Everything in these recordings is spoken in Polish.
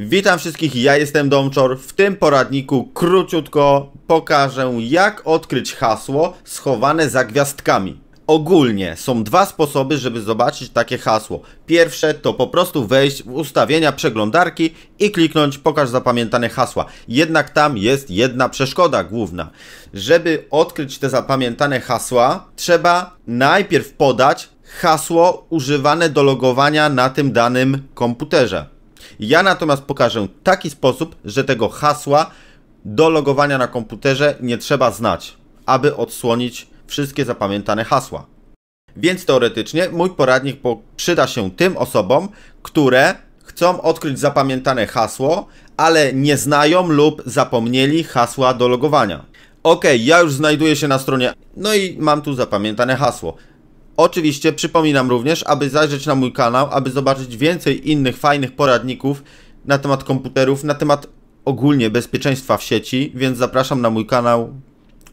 Witam wszystkich, ja jestem Domczor. W tym poradniku króciutko pokażę jak odkryć hasło schowane za gwiazdkami. Ogólnie są dwa sposoby, żeby zobaczyć takie hasło. Pierwsze to po prostu wejść w ustawienia przeglądarki i kliknąć pokaż zapamiętane hasła. Jednak tam jest jedna przeszkoda główna. Żeby odkryć te zapamiętane hasła, trzeba najpierw podać hasło używane do logowania na tym danym komputerze. Ja natomiast pokażę taki sposób, że tego hasła do logowania na komputerze nie trzeba znać, aby odsłonić wszystkie zapamiętane hasła. Więc teoretycznie mój poradnik przyda się tym osobom, które chcą odkryć zapamiętane hasło, ale nie znają lub zapomnieli hasła do logowania. Ok, ja już znajduję się na stronie, no i mam tu zapamiętane hasło. Oczywiście przypominam również, aby zajrzeć na mój kanał, aby zobaczyć więcej innych fajnych poradników na temat komputerów, na temat ogólnie bezpieczeństwa w sieci, więc zapraszam na mój kanał,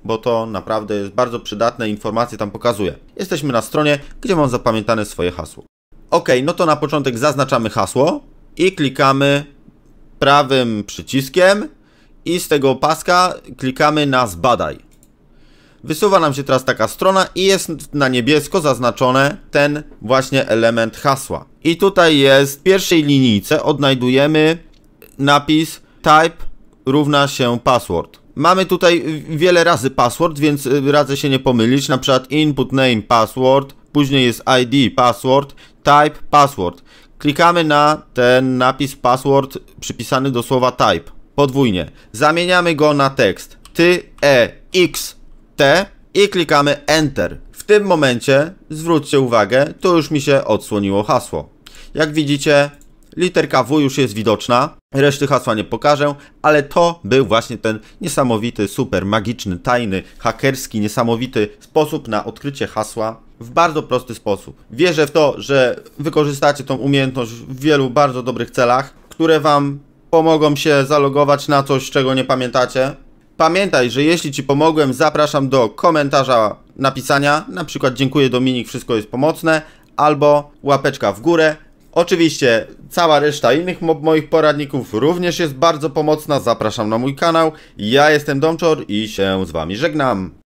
bo to naprawdę jest bardzo przydatne, informacje tam pokazuję. Jesteśmy na stronie, gdzie mam zapamiętane swoje hasło. Ok, no to na początek zaznaczamy hasło i klikamy prawym przyciskiem i z tego paska klikamy na zbadaj. Wysuwa nam się teraz taka strona i jest na niebiesko zaznaczone ten właśnie element hasła. I tutaj jest w pierwszej linijce odnajdujemy napis type równa się password. Mamy tutaj wiele razy password, więc y, radzę się nie pomylić, na przykład input name password, później jest ID password, type password. Klikamy na ten napis password przypisany do słowa type, podwójnie. Zamieniamy go na tekst ty e x T i klikamy Enter. W tym momencie, zwróćcie uwagę, to już mi się odsłoniło hasło. Jak widzicie, literka W już jest widoczna, reszty hasła nie pokażę, ale to był właśnie ten niesamowity, super, magiczny, tajny, hakerski, niesamowity sposób na odkrycie hasła w bardzo prosty sposób. Wierzę w to, że wykorzystacie tą umiejętność w wielu bardzo dobrych celach, które Wam pomogą się zalogować na coś, czego nie pamiętacie, Pamiętaj, że jeśli Ci pomogłem, zapraszam do komentarza napisania, na przykład dziękuję Dominik, wszystko jest pomocne, albo łapeczka w górę. Oczywiście cała reszta innych mo moich poradników również jest bardzo pomocna, zapraszam na mój kanał. Ja jestem Domczor i się z Wami żegnam.